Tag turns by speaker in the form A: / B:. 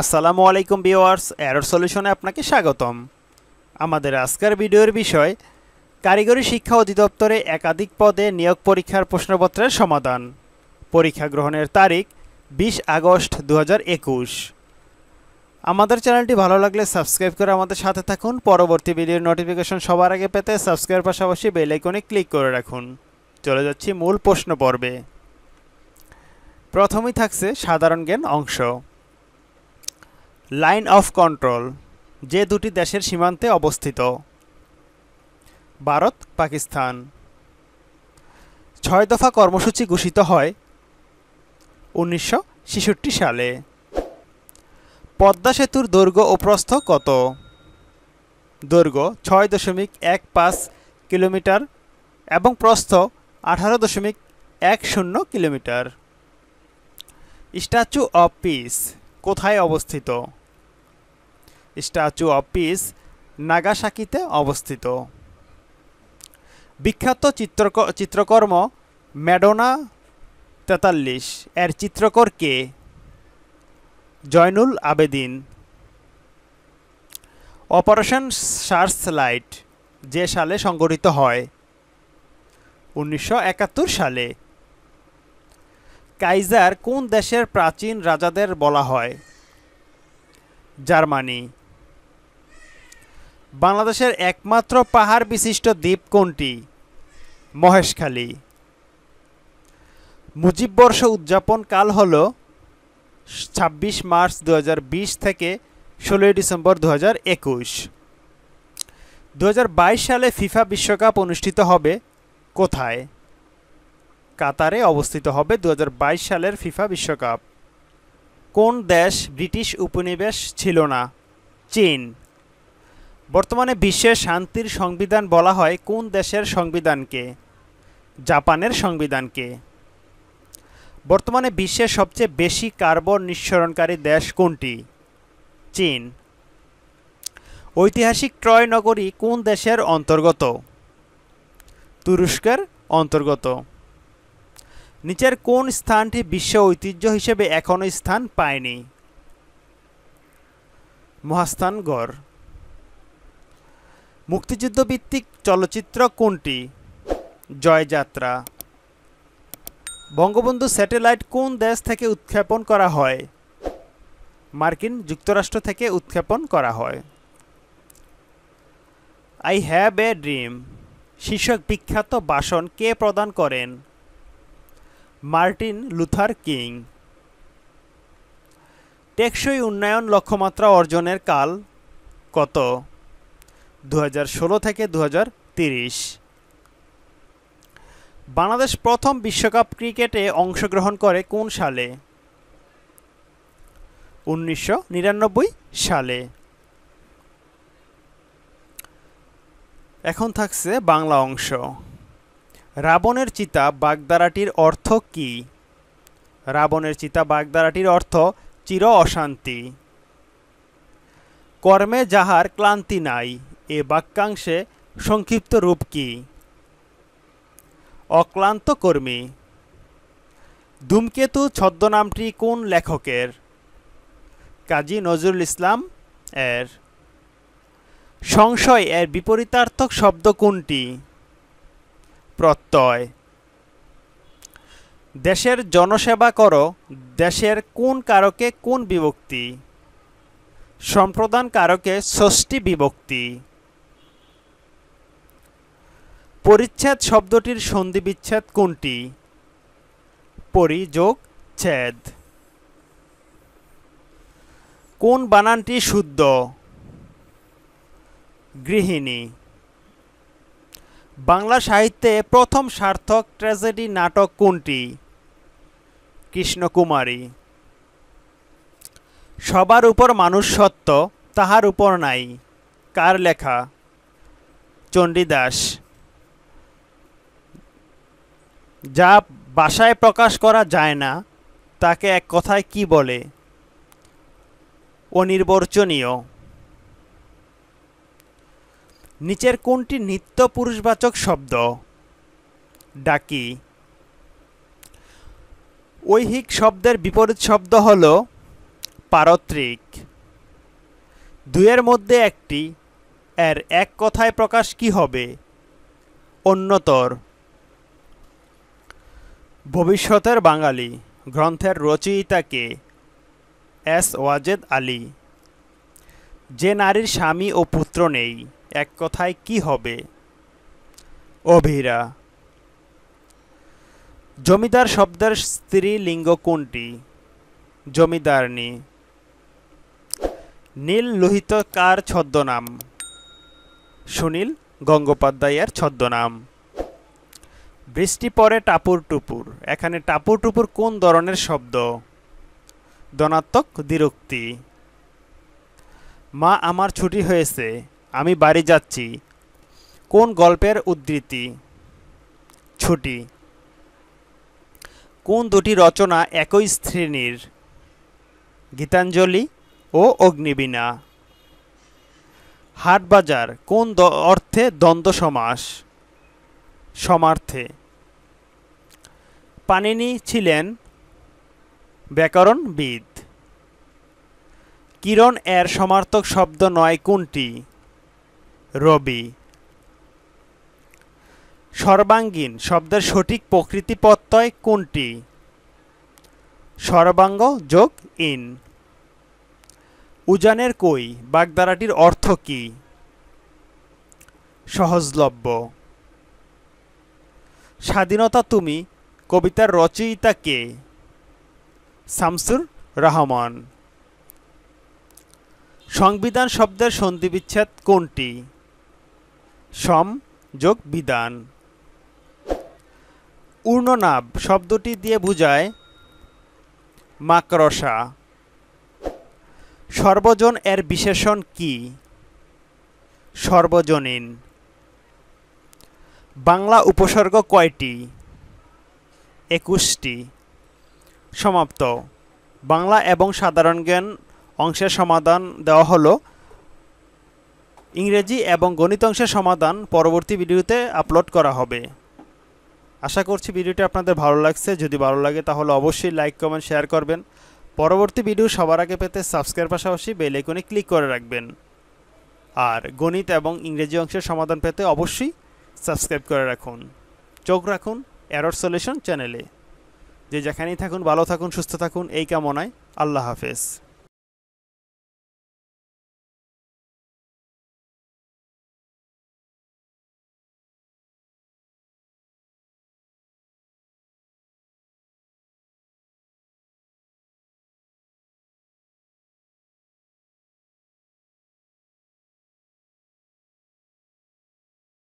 A: আসসালামু আলাইকুম viewers error সলিউশনে আপনাকে স্বাগতম আমাদের আজকের ভিডিওর বিষয় কারিগরি শিক্ষা অধিদপ্তরে একাধিক পদে নিয়োগ পরীক্ষার প্রশ্নপত্রের সমাধান পরীক্ষা গ্রহণের তারিখ বিশ আগস্ট দু আমাদের চ্যানেলটি ভালো লাগলে সাবস্ক্রাইব করে আমাদের সাথে থাকুন পরবর্তী ভিডিওর নোটিফিকেশন সবার আগে পেতে সাবস্ক্রাইব পাশাপাশি বেলাইকনে ক্লিক করে রাখুন চলে যাচ্ছি মূল প্রশ্ন পর্বে প্রথমেই থাকছে সাধারণ জ্ঞান অংশ লাইন অফ কন্ট্রোল যে দুটি দেশের সীমান্তে অবস্থিত ভারত পাকিস্তান ছয় দফা কর্মসূচি ঘোষিত হয় উনিশশো সালে পদ্মা সেতুর দৈর্ঘ্য ও প্রস্থ কত দৈর্ঘ্য ছয় দশমিক এক পাঁচ কিলোমিটার এবং প্রস্থ আঠারো দশমিক এক শূন্য কিলোমিটার স্ট্যাচু অফ পিস কোথায় অবস্থিত স্ট্যাচু অফ পিস নাগাসাকিতে অবস্থিত বিখ্যাত চিত্রক চিত্রকর্ম ম্যাডোনা তেতাল্লিশ এর চিত্রকর কে Zainul Abedin Operation Searchlight যে সালে সংগঠিত হয় উনিশশো সালে কাইজার কোন দেশের প্রাচীন রাজাদের বলা হয় জার্মানি বাংলাদেশের একমাত্র পাহাড় বিশিষ্ট দ্বীপ কোনটি মহেশখালী মুজিববর্ষ উদযাপন কাল হল ছাব্বিশ মার্চ দু থেকে ষোলোই ডিসেম্বর দু হাজার একুশ দু সালে ফিফা বিশ্বকাপ অনুষ্ঠিত হবে কোথায় কাতারে অবস্থিত হবে দু সালের ফিফা বিশ্বকাপ কোন দেশ ব্রিটিশ উপনিবেশ ছিল না চীন বর্তমানে বিশ্বের শান্তির সংবিধান বলা হয় কোন দেশের সংবিধানকে জাপানের সংবিধানকে বর্তমানে বিশ্বের সবচেয়ে বেশি কার্বন নিঃসরণকারী দেশ কোনটি চীন ঐতিহাসিক ট্রয় নগরী কোন দেশের অন্তর্গত তুরস্কের অন্তর্গত নিচের কোন স্থানটি বিশ্ব ঐতিহ্য হিসেবে এখনও স্থান পায়নি মহাস্থানগড় মুক্তিযুদ্ধভিত্তিক চলচ্চিত্র কোনটি জয়যাত্রা বঙ্গবন্ধু স্যাটেলাইট কোন দেশ থেকে উৎক্ষেপণ করা হয় মার্কিন যুক্তরাষ্ট্র থেকে উৎক্ষেপণ করা হয় আই হ্যাভ এ ড্রিম শীর্ষক বিখ্যাত ভাষণ কে প্রদান করেন মার্টিন লুথার কিং টেকসই উন্নয়ন লক্ষ্যমাত্রা অর্জনের কাল কত দু থেকে দু বাংলাদেশ প্রথম বিশ্বকাপ ক্রিকেটে অংশগ্রহণ করে কোন সালে উনিশশো সালে এখন থাকছে বাংলা অংশ রাবণের চিতা বাগদারাটির অর্থ কি রাবণের চিতা বাগদারাটির অর্থ চির অশান্তি কর্মে যাহার ক্লান্তি নাই এ বাক্যাংশে সংক্ষিপ্ত রূপ কি অক্লান্ত কর্মী ধূমকেতু ছদ্মনামটি কোন লেখকের কাজী নজরুল ইসলাম এর সংশয় এর বিপরীতার্থক শব্দ কোনটি প্রত্যয় দেশের জনসেবা কর দেশের কোন কারকে কোন বিভক্তি সম্প্রদান কারকে ষষ্ঠী বিভক্তি পরিচ্ছেদ শব্দটির সন্ধিবিচ্ছেদ কোনটি যোগ ছেদ কোন বানানটি শুদ্ধ গৃহিণী বাংলা সাহিত্যে প্রথম সার্থক ট্র্যাজেডি নাটক কোনটি কৃষ্ণকুমারী সবার উপর মানুষ সত্য তাহার উপর নাই কার লেখা চণ্ডীদাস যা ভাষায় প্রকাশ করা যায় না তাকে এক কথায় কি বলে অনির্বর্চনীয় নিচের কোনটি নিত্য পুরুষবাচক শব্দ ডাকি ঐহিক শব্দের বিপরীত শব্দ হল পারত্রিক দুয়ের মধ্যে একটি এর এক কথায় প্রকাশ কি হবে অন্যতর ভবিষ্যতের বাঙালি গ্রন্থের রচয়িতাকে এস ওয়াজেদ আলী যে নারীর স্বামী ও পুত্র নেই এক কথায় কি হবে অভিরা জমিদার শব্দের স্ত্রী লিঙ্গ কোনটি জমিদারনি নীল লোহিত কার ছদ্মনাম সুনীল গঙ্গোপাধ্যায়ের ছদ্মনাম বৃষ্টি পরে টাপুর টুপুর এখানে টাপুর টুপুর কোন ধরনের শব্দ ধনাত্মক দিরক্তি মা আমার ছুটি হয়েছে আমি বাড়ি যাচ্ছি কোন গল্পের উদ্ধৃতি ছুটি কোন দুটি রচনা একই শ্রেণীর গীতাঞ্জলি ও অগ্নিবীণা হাটবাজার কোন অর্থে দ্বন্দ্ব সমাস সমার্থে পানিনি ছিলেন ব্যাকরণবিদ কিরণ এর সমার্থক শব্দ নয় কোনটি রবি সর্বাঙ্গীন শব্দের সঠিক প্রকৃতি প্রত্যয় কোনটি সর্বাঙ্গ যোগ ইন উজানের কই বাগদারাটির অর্থ কী সহজলভ্য স্বাধীনতা তুমি কবিতার রচয়িতা কে শামসুর রহমান সংবিধান শব্দের সন্ধিবিচ্ছেদ কোনটি সম যোগ বিধান উর্ণনাভ শব্দটি দিয়ে বুঝায় মাকরসা সর্বজন এর বিশেষণ কি সর্বজনীন বাংলা উপসর্গ কয়টি একুশটি সমাপ্ত বাংলা এবং সাধারণ জ্ঞান অংশের সমাধান দেওয়া হলো ইংরেজি এবং গণিত অংশের সমাধান পরবর্তী ভিডিওতে আপলোড করা হবে আশা করছি ভিডিওটি আপনাদের ভালো লাগছে যদি ভালো লাগে তাহলে অবশ্যই লাইক কমেন্ট শেয়ার করবেন পরবর্তী ভিডিও সবার আগে পেতে সাবস্ক্রাইব পাশাপাশি বেলাইকনে ক্লিক করে রাখবেন আর গণিত এবং ইংরেজি অংশের সমাধান পেতে অবশ্যই সাবস্ক্রাইব করে রাখুন চোখ রাখুন অ্যারোর সলিউশন চ্যানেলে যে যেখানেই থাকুন ভালো থাকুন সুস্থ থাকুন এই কামনায় আল্লাহ হাফেজ